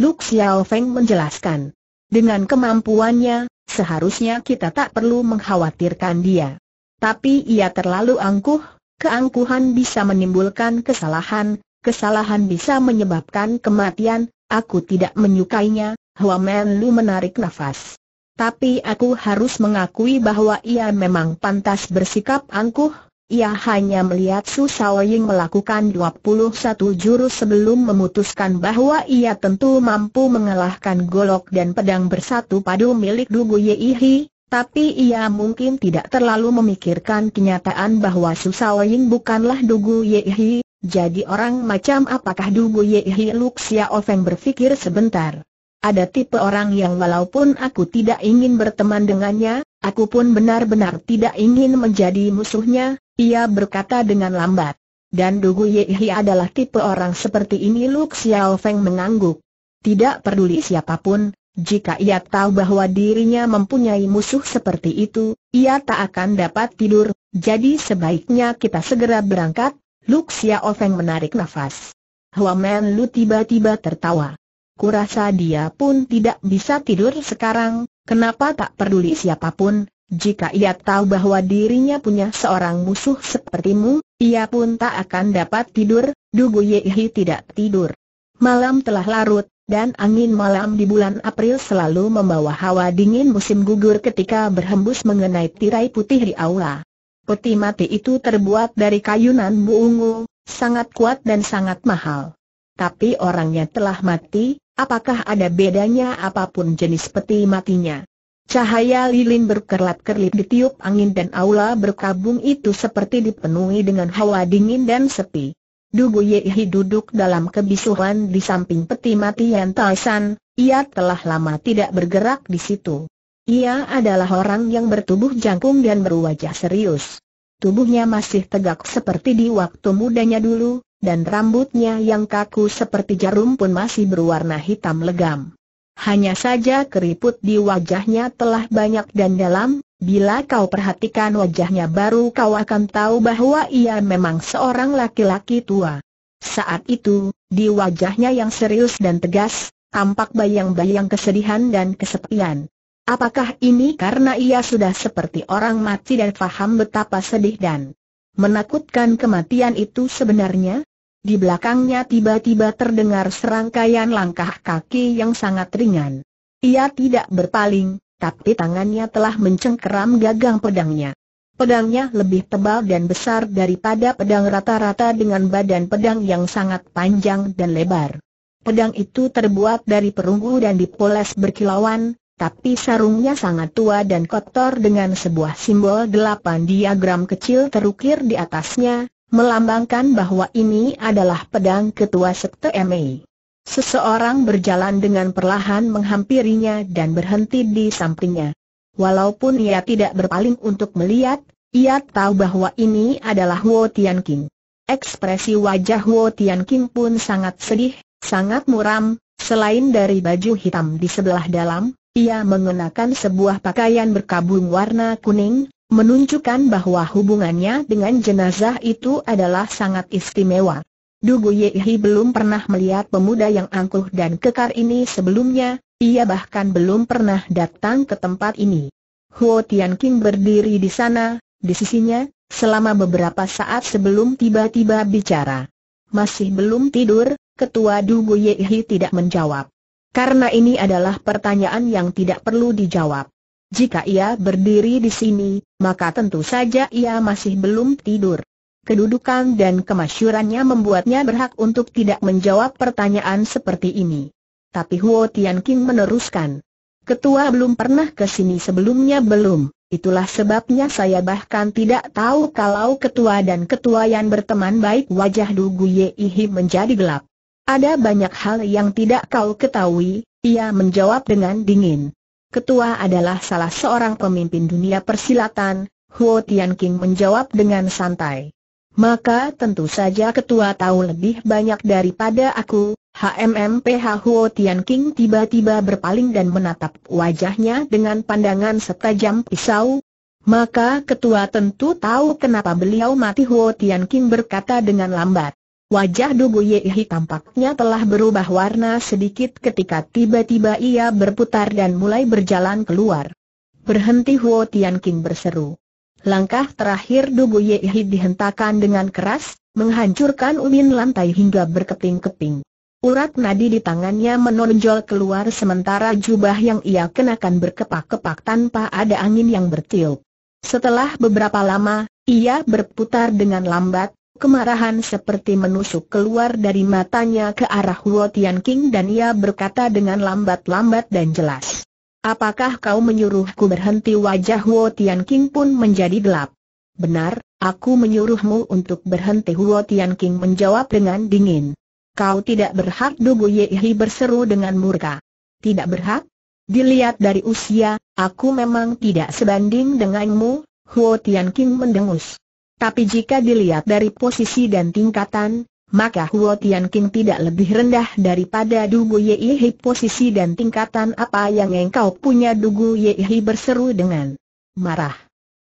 Luk Xiao Feng menjelaskan. Dengan kemampuannya, seharusnya kita tak perlu mengkhawatirkan dia. Tapi ia terlalu angkuh, keangkuhan bisa menimbulkan kesalahan, kesalahan bisa menyebabkan kematian, aku tidak menyukainya, Men Lu menarik nafas. Tapi aku harus mengakui bahwa ia memang pantas bersikap angkuh, ia hanya melihat Su Saoying melakukan 21 jurus sebelum memutuskan bahwa ia tentu mampu mengalahkan golok dan pedang bersatu padu milik Dugu Yeihi, tapi ia mungkin tidak terlalu memikirkan kenyataan bahwa Su Saoying bukanlah Dugu Yeihi, jadi orang macam apakah Dugu Yeihi Luxia Ofeng berpikir sebentar. Ada tipe orang yang walaupun aku tidak ingin berteman dengannya, Aku pun benar-benar tidak ingin menjadi musuhnya, ia berkata dengan lambat. Dan Dugu Yehi adalah tipe orang seperti ini Luk Xiao Feng mengangguk. Tidak peduli siapapun, jika ia tahu bahwa dirinya mempunyai musuh seperti itu, ia tak akan dapat tidur, jadi sebaiknya kita segera berangkat, Luk Xiao Feng menarik nafas. Huamen Lu tiba-tiba tertawa. Kurasa dia pun tidak bisa tidur sekarang, kenapa tak peduli siapapun, jika ia tahu bahwa dirinya punya seorang musuh sepertimu, ia pun tak akan dapat tidur, Dugu Yehi tidak tidur. Malam telah larut, dan angin malam di bulan April selalu membawa hawa dingin musim gugur ketika berhembus mengenai tirai putih di aula. Peti mati itu terbuat dari kayunan buungu, sangat kuat dan sangat mahal. Tapi orangnya telah mati, apakah ada bedanya apapun jenis peti matinya? Cahaya lilin berkerlap-kerlip ditiup angin dan aula berkabung itu seperti dipenuhi dengan hawa dingin dan sepi. Dugu Yehi duduk dalam kebisuhan di samping peti mati matian San. ia telah lama tidak bergerak di situ. Ia adalah orang yang bertubuh jangkung dan berwajah serius. Tubuhnya masih tegak seperti di waktu mudanya dulu, dan rambutnya yang kaku seperti jarum pun masih berwarna hitam legam. Hanya saja keriput di wajahnya telah banyak dan dalam, bila kau perhatikan wajahnya baru kau akan tahu bahwa ia memang seorang laki-laki tua. Saat itu, di wajahnya yang serius dan tegas, tampak bayang-bayang kesedihan dan kesepian. Apakah ini karena ia sudah seperti orang mati dan faham betapa sedih dan menakutkan kematian itu sebenarnya? Di belakangnya tiba-tiba terdengar serangkaian langkah kaki yang sangat ringan. Ia tidak berpaling, tapi tangannya telah mencengkeram gagang pedangnya. Pedangnya lebih tebal dan besar daripada pedang rata-rata dengan badan pedang yang sangat panjang dan lebar. Pedang itu terbuat dari perunggu dan dipoles berkilauan, tapi sarungnya sangat tua dan kotor dengan sebuah simbol delapan diagram kecil terukir di atasnya, melambangkan bahwa ini adalah pedang ketua sekte Mei. Seseorang berjalan dengan perlahan menghampirinya dan berhenti di sampingnya. Walaupun ia tidak berpaling untuk melihat, ia tahu bahwa ini adalah Wu Tian King. Ekspresi wajah Wu Tian King pun sangat sedih, sangat muram, selain dari baju hitam di sebelah dalam, ia mengenakan sebuah pakaian berkabung warna kuning, menunjukkan bahwa hubungannya dengan jenazah itu adalah sangat istimewa. Dugu Yehi belum pernah melihat pemuda yang angkuh dan kekar ini sebelumnya, ia bahkan belum pernah datang ke tempat ini. Huo Tian King berdiri di sana, di sisinya, selama beberapa saat sebelum tiba-tiba bicara. Masih belum tidur, ketua Dugu Yehi tidak menjawab. Karena ini adalah pertanyaan yang tidak perlu dijawab. Jika ia berdiri di sini, maka tentu saja ia masih belum tidur. Kedudukan dan kemasyurannya membuatnya berhak untuk tidak menjawab pertanyaan seperti ini. Tapi Huo Tian King meneruskan. Ketua belum pernah ke sini sebelumnya belum, itulah sebabnya saya bahkan tidak tahu kalau ketua dan ketua yang berteman baik wajah Du Guye Ihi menjadi gelap. Ada banyak hal yang tidak kau ketahui, ia menjawab dengan dingin ketua adalah salah seorang pemimpin dunia persilatan, Huo Tian King menjawab dengan santai. Maka tentu saja ketua tahu lebih banyak daripada aku, HMMPH Huo Tian King tiba-tiba berpaling dan menatap wajahnya dengan pandangan setajam pisau. Maka ketua tentu tahu kenapa beliau mati Huo Tian King berkata dengan lambat. Wajah Dugu Yehi tampaknya telah berubah warna sedikit ketika tiba-tiba ia berputar dan mulai berjalan keluar. Berhenti Huo King berseru. Langkah terakhir Dugu Yehi dihentakan dengan keras, menghancurkan umin lantai hingga berkeping-keping. Urat nadi di tangannya menonjol keluar sementara jubah yang ia kenakan berkepak-kepak tanpa ada angin yang bertiup. Setelah beberapa lama, ia berputar dengan lambat, Kemarahan seperti menusuk keluar dari matanya ke arah Huo Tian King dan ia berkata dengan lambat-lambat dan jelas. Apakah kau menyuruhku berhenti wajah Huo Tian King pun menjadi gelap. Benar, aku menyuruhmu untuk berhenti Huo Tian King menjawab dengan dingin. Kau tidak berhak Dugu Yehi berseru dengan murka. Tidak berhak? Dilihat dari usia, aku memang tidak sebanding denganmu, Huo Tian King mendengus. Tapi jika dilihat dari posisi dan tingkatan, maka Huo Tian King tidak lebih rendah daripada Dugu Yehi posisi dan tingkatan apa yang engkau punya Dugu Yehi berseru dengan marah.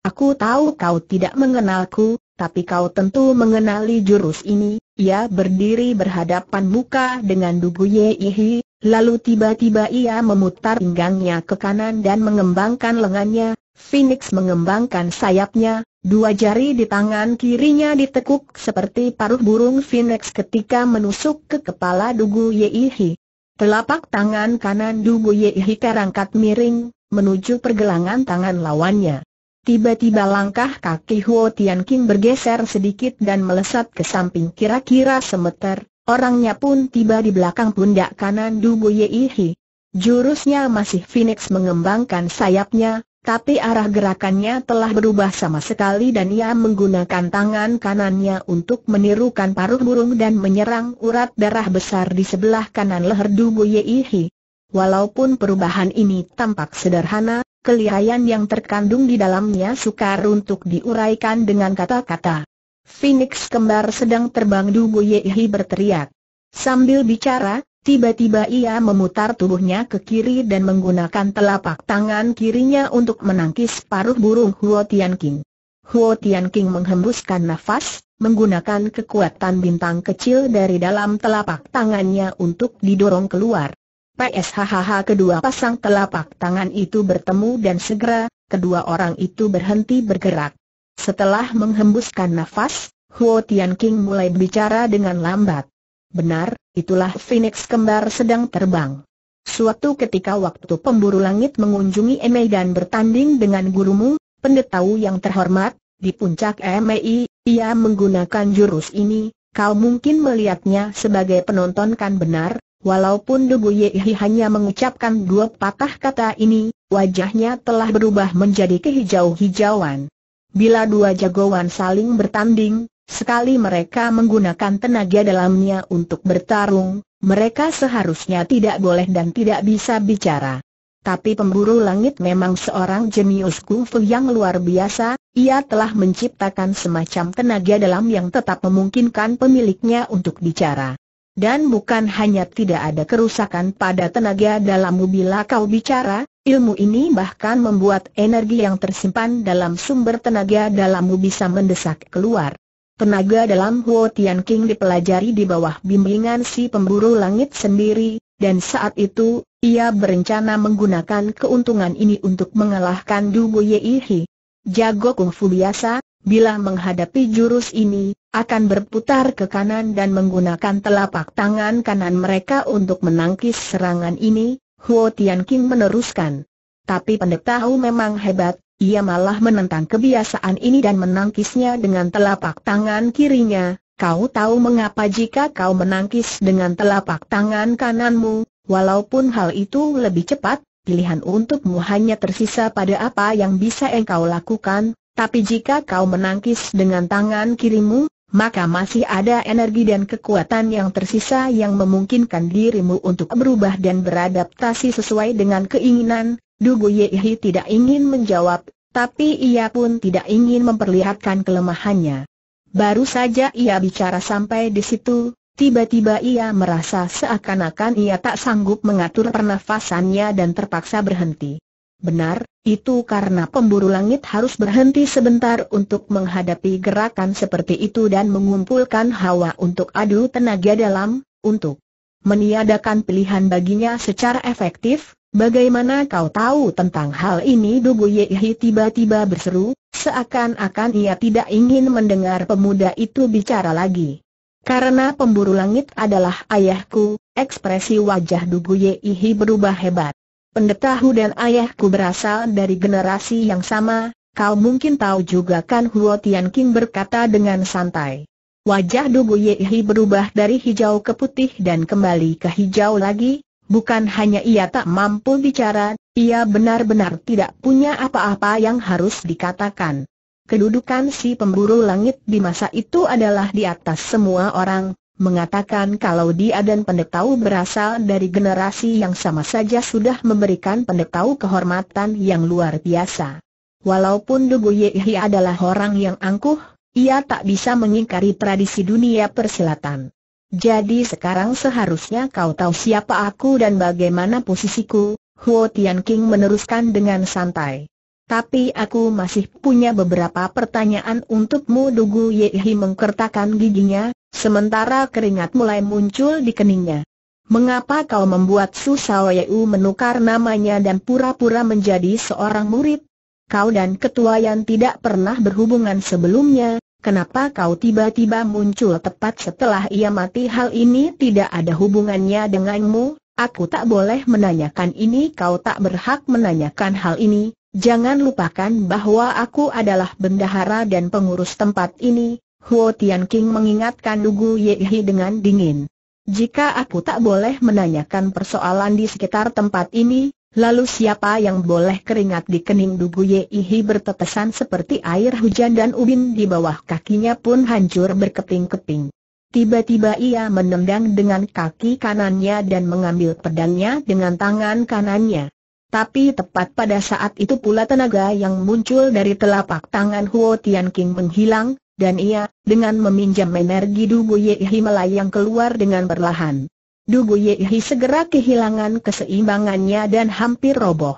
Aku tahu kau tidak mengenalku, tapi kau tentu mengenali jurus ini. Ia berdiri berhadapan muka dengan Dugu Yehi, lalu tiba-tiba ia memutar pinggangnya ke kanan dan mengembangkan lengannya. Phoenix mengembangkan sayapnya, Dua jari di tangan kirinya ditekuk seperti paruh burung Phoenix ketika menusuk ke kepala Dugu Yehi. Telapak tangan kanan Dugu Yehi terangkat miring, menuju pergelangan tangan lawannya. Tiba-tiba langkah kaki Huo Tianqing bergeser sedikit dan melesat ke samping kira-kira semeter, orangnya pun tiba di belakang pundak kanan Dugu Yehi. Jurusnya masih Phoenix mengembangkan sayapnya, tapi arah gerakannya telah berubah sama sekali dan ia menggunakan tangan kanannya untuk menirukan paruh burung dan menyerang urat darah besar di sebelah kanan leher Dubu Yeihi. Walaupun perubahan ini tampak sederhana, kelihayan yang terkandung di dalamnya sukar untuk diuraikan dengan kata-kata. Phoenix kembar sedang terbang Dubu Yeihi berteriak. Sambil bicara, Tiba-tiba ia memutar tubuhnya ke kiri dan menggunakan telapak tangan kirinya untuk menangkis paruh burung Huo Tian King. Huo Tian King menghembuskan nafas, menggunakan kekuatan bintang kecil dari dalam telapak tangannya untuk didorong keluar. PSHHH kedua pasang telapak tangan itu bertemu dan segera, kedua orang itu berhenti bergerak. Setelah menghembuskan nafas, Huo Tian King mulai bicara dengan lambat. Benar, itulah Phoenix kembar sedang terbang. Suatu ketika waktu pemburu langit mengunjungi Emei dan bertanding dengan gurumu, pendetau yang terhormat, di puncak Emei, ia menggunakan jurus ini, kau mungkin melihatnya sebagai penonton kan benar, walaupun Dugu Yehi hanya mengucapkan dua patah kata ini, wajahnya telah berubah menjadi kehijau-hijauan. Bila dua jagoan saling bertanding, Sekali mereka menggunakan tenaga dalamnya untuk bertarung, mereka seharusnya tidak boleh dan tidak bisa bicara. Tapi pemburu langit memang seorang jenius kungfu yang luar biasa, ia telah menciptakan semacam tenaga dalam yang tetap memungkinkan pemiliknya untuk bicara. Dan bukan hanya tidak ada kerusakan pada tenaga dalammu bila kau bicara, ilmu ini bahkan membuat energi yang tersimpan dalam sumber tenaga dalammu bisa mendesak keluar. Tenaga dalam Huo Tian King dipelajari di bawah bimbingan si pemburu langit sendiri, dan saat itu, ia berencana menggunakan keuntungan ini untuk mengalahkan Dubu Yeihi. Jago kungfu biasa, bila menghadapi jurus ini, akan berputar ke kanan dan menggunakan telapak tangan kanan mereka untuk menangkis serangan ini, Huo Tian King meneruskan. Tapi pendeta tahu memang hebat, ia malah menentang kebiasaan ini dan menangkisnya dengan telapak tangan kirinya. Kau tahu mengapa jika kau menangkis dengan telapak tangan kananmu, walaupun hal itu lebih cepat, pilihan untukmu hanya tersisa pada apa yang bisa engkau lakukan, tapi jika kau menangkis dengan tangan kirimu, maka masih ada energi dan kekuatan yang tersisa yang memungkinkan dirimu untuk berubah dan beradaptasi sesuai dengan keinginan, Dugu Yehi tidak ingin menjawab, tapi ia pun tidak ingin memperlihatkan kelemahannya. Baru saja ia bicara sampai di situ, tiba-tiba ia merasa seakan-akan ia tak sanggup mengatur pernafasannya dan terpaksa berhenti. Benar, itu karena pemburu langit harus berhenti sebentar untuk menghadapi gerakan seperti itu dan mengumpulkan hawa untuk adu tenaga dalam, untuk meniadakan pilihan baginya secara efektif, Bagaimana kau tahu tentang hal ini? Dugu Yehi tiba-tiba berseru, seakan-akan ia tidak ingin mendengar pemuda itu bicara lagi. Karena pemburu langit adalah ayahku, ekspresi wajah Dugu Yehi berubah hebat. Pendeta Hu dan ayahku berasal dari generasi yang sama, kau mungkin tahu juga kan Huo Tian King berkata dengan santai. Wajah Dugu Yehi berubah dari hijau ke putih dan kembali ke hijau lagi, Bukan hanya ia tak mampu bicara, ia benar-benar tidak punya apa-apa yang harus dikatakan. Kedudukan si pemburu langit di masa itu adalah di atas semua orang, mengatakan kalau dia dan pendetau berasal dari generasi yang sama saja sudah memberikan pendetau kehormatan yang luar biasa. Walaupun Dugu Yehi adalah orang yang angkuh, ia tak bisa mengingkari tradisi dunia persilatan. Jadi sekarang seharusnya kau tahu siapa aku dan bagaimana posisiku, Huo Tian King meneruskan dengan santai. Tapi aku masih punya beberapa pertanyaan untukmu Dugu Yehi mengkertakan giginya, sementara keringat mulai muncul di keningnya. Mengapa kau membuat Su Yeu menukar namanya dan pura-pura menjadi seorang murid? Kau dan ketua yang tidak pernah berhubungan sebelumnya, Kenapa kau tiba-tiba muncul tepat setelah ia mati hal ini tidak ada hubungannya denganmu? Aku tak boleh menanyakan ini kau tak berhak menanyakan hal ini. Jangan lupakan bahwa aku adalah bendahara dan pengurus tempat ini. Huo Tian King mengingatkan Lugu Yehi dengan dingin. Jika aku tak boleh menanyakan persoalan di sekitar tempat ini, Lalu siapa yang boleh keringat di kening Dugu Yeihi bertetesan seperti air hujan dan ubin di bawah kakinya pun hancur berkeping-keping. Tiba-tiba ia menendang dengan kaki kanannya dan mengambil pedangnya dengan tangan kanannya. Tapi tepat pada saat itu pula tenaga yang muncul dari telapak tangan Huo Tian King menghilang, dan ia, dengan meminjam energi Dugu Yeihi melayang keluar dengan perlahan. Dugu Yehi segera kehilangan keseimbangannya dan hampir roboh.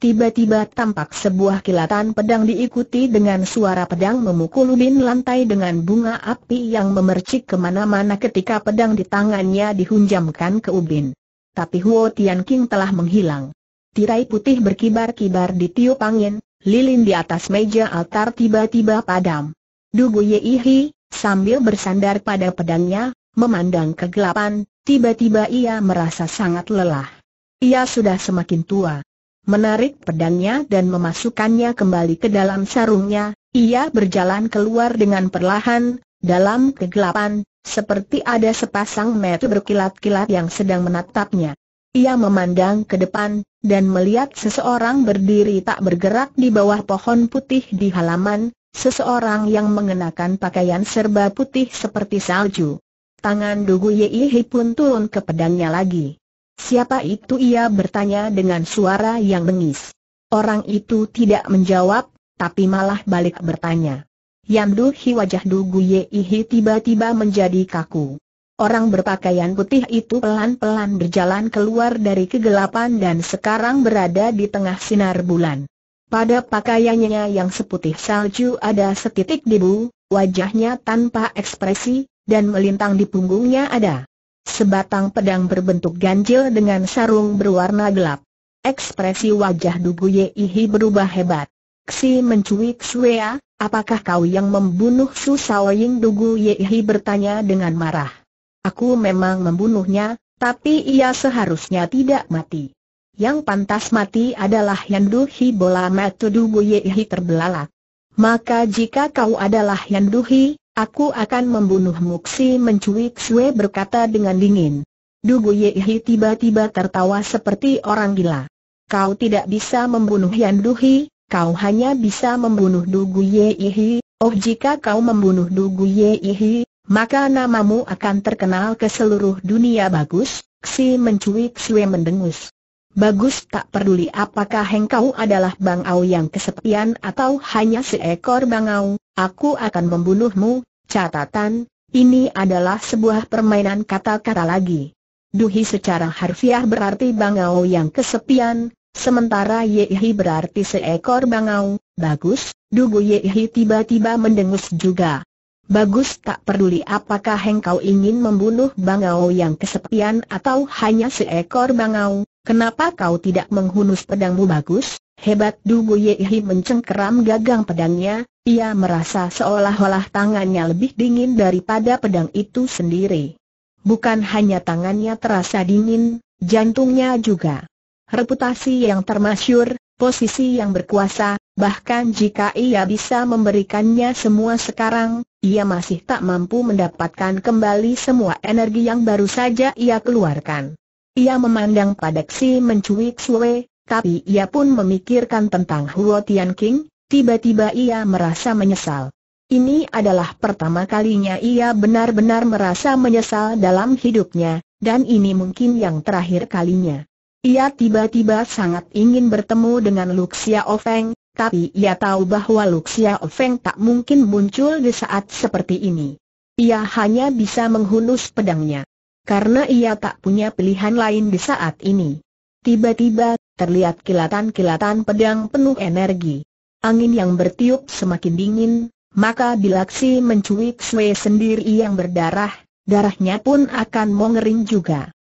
Tiba-tiba tampak sebuah kilatan pedang diikuti dengan suara pedang memukul ubin lantai dengan bunga api yang memercik kemana-mana ketika pedang di tangannya dihunjamkan ke ubin. Tapi Huo Tian King telah menghilang. Tirai putih berkibar-kibar di tiup angin, lilin di atas meja altar tiba-tiba padam. Dugu Yehi, sambil bersandar pada pedangnya, memandang kegelapan, Tiba-tiba ia merasa sangat lelah. Ia sudah semakin tua. Menarik pedangnya dan memasukkannya kembali ke dalam sarungnya, ia berjalan keluar dengan perlahan, dalam kegelapan, seperti ada sepasang mata berkilat-kilat yang sedang menatapnya. Ia memandang ke depan, dan melihat seseorang berdiri tak bergerak di bawah pohon putih di halaman, seseorang yang mengenakan pakaian serba putih seperti salju. Tangan Dugu Yihi pun turun ke pedangnya lagi. Siapa itu ia bertanya dengan suara yang bengis. Orang itu tidak menjawab, tapi malah balik bertanya. Yamduhi wajah Dugu Yihi tiba-tiba menjadi kaku. Orang berpakaian putih itu pelan-pelan berjalan keluar dari kegelapan dan sekarang berada di tengah sinar bulan. Pada pakaiannya yang seputih salju ada setitik debu, wajahnya tanpa ekspresi, dan melintang di punggungnya ada sebatang pedang berbentuk ganjil dengan sarung berwarna gelap. Ekspresi wajah Dugu Yehi berubah hebat. Xi mencuit Suea, apakah kau yang membunuh Su Saoying Dugu Yehi? bertanya dengan marah. Aku memang membunuhnya, tapi ia seharusnya tidak mati. Yang pantas mati adalah Yandu bola Matu Dugu Yehi terbelalak. Maka jika kau adalah Yanduhi, Aku akan membunuhmu Xi mencuik Sue berkata dengan dingin. Dugu Yehi tiba-tiba tertawa seperti orang gila. Kau tidak bisa membunuh Yan Duhi, kau hanya bisa membunuh Dugu Yehi. Oh jika kau membunuh Dugu Yehi, maka namamu akan terkenal ke seluruh dunia bagus, Xi mencuik Sue mendengus. Bagus tak peduli apakah engkau adalah bangau yang kesepian atau hanya seekor bangau, aku akan membunuhmu, catatan, ini adalah sebuah permainan kata-kata lagi. Duhi secara harfiah berarti bangau yang kesepian, sementara Yehi berarti seekor bangau, bagus, dugu Yehi tiba-tiba mendengus juga. Bagus tak peduli apakah engkau ingin membunuh bangau yang kesepian atau hanya seekor bangau, Kenapa kau tidak menghunus pedangmu bagus? Hebat Dugu Yehi mencengkeram gagang pedangnya, ia merasa seolah-olah tangannya lebih dingin daripada pedang itu sendiri. Bukan hanya tangannya terasa dingin, jantungnya juga. Reputasi yang termasyur, posisi yang berkuasa, bahkan jika ia bisa memberikannya semua sekarang, ia masih tak mampu mendapatkan kembali semua energi yang baru saja ia keluarkan. Ia memandang pada Xi mencuik suwe, tapi ia pun memikirkan tentang Huo Tian King, tiba-tiba ia merasa menyesal. Ini adalah pertama kalinya ia benar-benar merasa menyesal dalam hidupnya, dan ini mungkin yang terakhir kalinya. Ia tiba-tiba sangat ingin bertemu dengan Luxia Ofeng, tapi ia tahu bahwa Luxia Ofeng tak mungkin muncul di saat seperti ini. Ia hanya bisa menghunus pedangnya karena ia tak punya pilihan lain di saat ini. Tiba-tiba, terlihat kilatan-kilatan pedang penuh energi. Angin yang bertiup semakin dingin, maka bilaksi mencuit Sui sendiri yang berdarah, darahnya pun akan mengering juga.